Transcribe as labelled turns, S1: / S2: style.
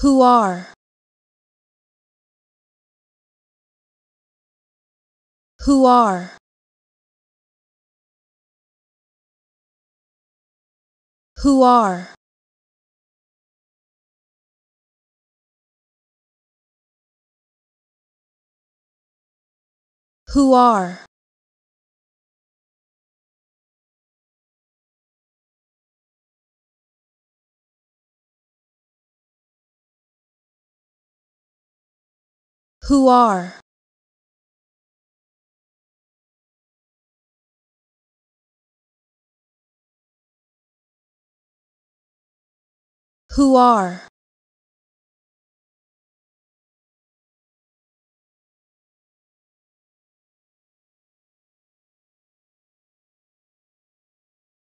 S1: who are who are who are who are who are who are